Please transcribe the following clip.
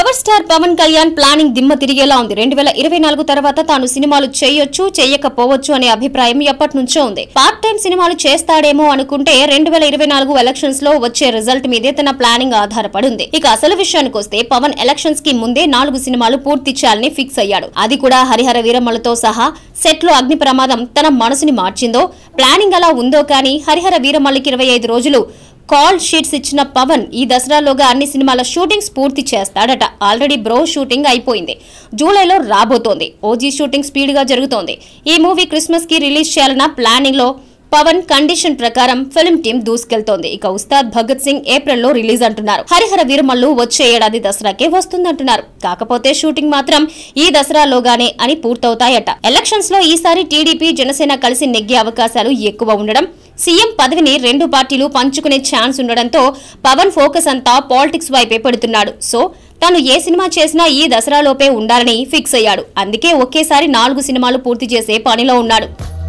power star Pawan Kalyan planning దిమ్మ తిరిగేలా ఉంది రెండు వేల ఇరవై నాలుగు తర్వాత తాను సినిమాలు చేయొచ్చు చేయకపోవచ్చు అనే అభిప్రాయం ఎప్పటి నుంచో ఉంది పార్ట్ టైం సినిమాలు చేస్తాడేమో అనుకుంటే రెండు వేల ఇరవై నాలుగు ఎలక్షన్స్ లో వచ్చే రిజల్ట్ మీదే తన ప్లానింగ్ ఆధారపడింది ఇక అసలు విషయానికి వస్తే పవన్ ఎలక్షన్స్ కి ముందే నాలుగు సినిమాలు పూర్తి చేయాలని ఫిక్స్ అయ్యాడు అది కూడా హరిహర వీరమ్మలతో సహా సెట్ లో అగ్ని ప్రమాదం తన మనసుని మార్చిందో ప్లానింగ్ అలా ఉందో కానీ హరిహర వీరమ్మలకి ఇరవై ఐదు రోజులు కాల్ షీట్స్ ఇచ్చిన పవన్ ఈ దసరాలోగా అన్ని సినిమాల షూటింగ్స్ పూర్తి చేస్తాడట ఆల్రెడీ బ్రో షూటింగ్ అయిపోయింది జూలైలో రాబోతోంది ఓజీ షూటింగ్ స్పీడ్గా జరుగుతోంది ఈ మూవీ క్రిస్మస్కి రిలీజ్ చేయాలన్న ప్లానింగ్లో పవన్ కండిషన్ ప్రకారం ఫిల్మ్ టీం దూసుకెళ్తోంది ఇక ఉస్తాద్ భగత్ సింగ్ ఏప్రిల్ లో రిలీజ్ అంటున్నారు హరిహర వీరమల్లు వచ్చే ఏడాది దసరాకే వస్తుందంటున్నారు కాకపోతే షూటింగ్ మాత్రం ఈ దసరాలోగానే అని పూర్తవుతాయట ఎలక్షన్స్ లో ఈసారి టీడీపీ జనసేన కలిసి నెగ్గే అవకాశాలు ఎక్కువ ఉండడం సీఎం పదవిని రెండు పార్టీలు పంచుకునే ఛాన్స్ ఉండడంతో పవన్ ఫోకస్ అంతా పాలిటిక్స్ వైపే పెడుతున్నాడు సో తను ఏ సినిమా చేసినా ఈ దసరాలోపే ఉండాలని ఫిక్స్ అయ్యాడు అందుకే ఒకేసారి నాలుగు సినిమాలు పూర్తి చేసే పనిలో ఉన్నాడు